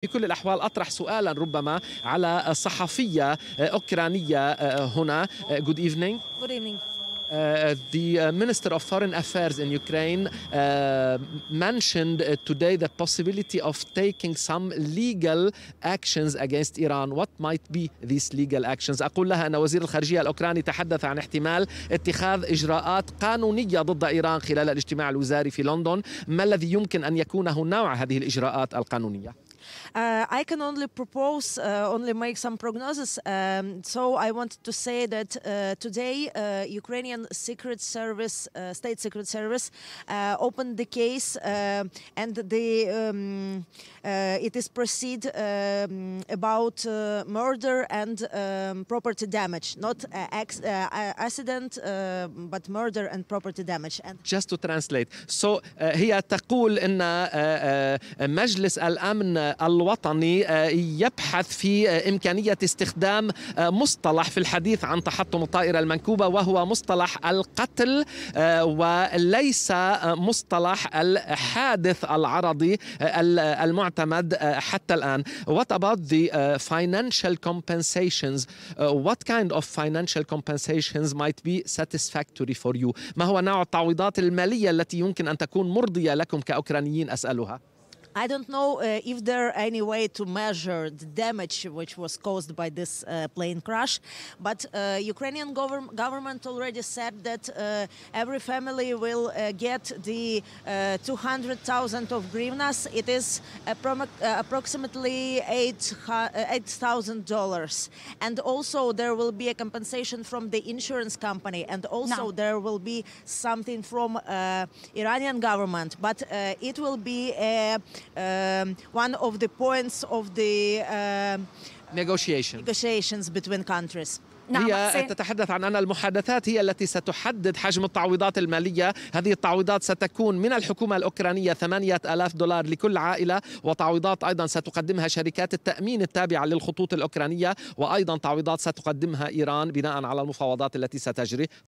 في كل الاحوال اطرح سؤالا ربما على صحفيه آه، اوكرانيه آه، هنا آه، good evening good evening Uh, the uh, Minister of Foreign Affairs in Ukraine uh, mentioned uh, today the possibility of taking some legal actions against Iran. What might be these legal actions? أقول لها أن وزير الخارجية الأوكراني تحدث عن احتمال اتخاذ إجراءات قانونية ضد إيران خلال الاجتماع الوزاري في لندن. ما الذي يمكن أن يكون نوع هذه الإجراءات القانونية؟ Uh, I can only propose, uh, only make some prognosis. Um, so I wanted to say that uh, today uh, Ukrainian Secret Service, uh, State Secret Service, uh, opened the case, and the um, it is proceed um, about murder and um, property damage, not accident, but murder and property damage. And just to translate, so هي تقول أن مجلس الأمن آه، الوطني آه، يبحث في آه، إمكانية استخدام مصطلح في الحديث عن تحطم الطائرة المنكوبة وهو مصطلح القتل وليس مصطلح الحادث العرضي المعتمد حتى الآن What about the financial compensations? What kind of financial compensations might be satisfactory for you? ما هو نوع التعويضات المالية التي يمكن أن تكون مرضية لكم كأوكرانيين أسألها؟ I don't know uh, if there are any way to measure the damage which was caused by this uh, plane crash, but uh, Ukrainian gov- government already said that uh, every family will uh, get the uh, 200,000 of grivnas. It is approximately $8,000. and also there will be a compensation from the insurance company, and also no. there will be something from Iranian government, but it will be a Um, one of the points of the uh, negotiation. negotiations between countries. نعم، هي تتحدث عن أن المحادثات هي التي ستحدد حجم التعويضات المالية هذه التعويضات ستكون من الحكومة الأوكرانية 8000 دولار لكل عائلة وتعويضات أيضا ستقدمها شركات التأمين التابعة للخطوط الأوكرانية وأيضا تعويضات ستقدمها إيران بناء على المفاوضات التي ستجري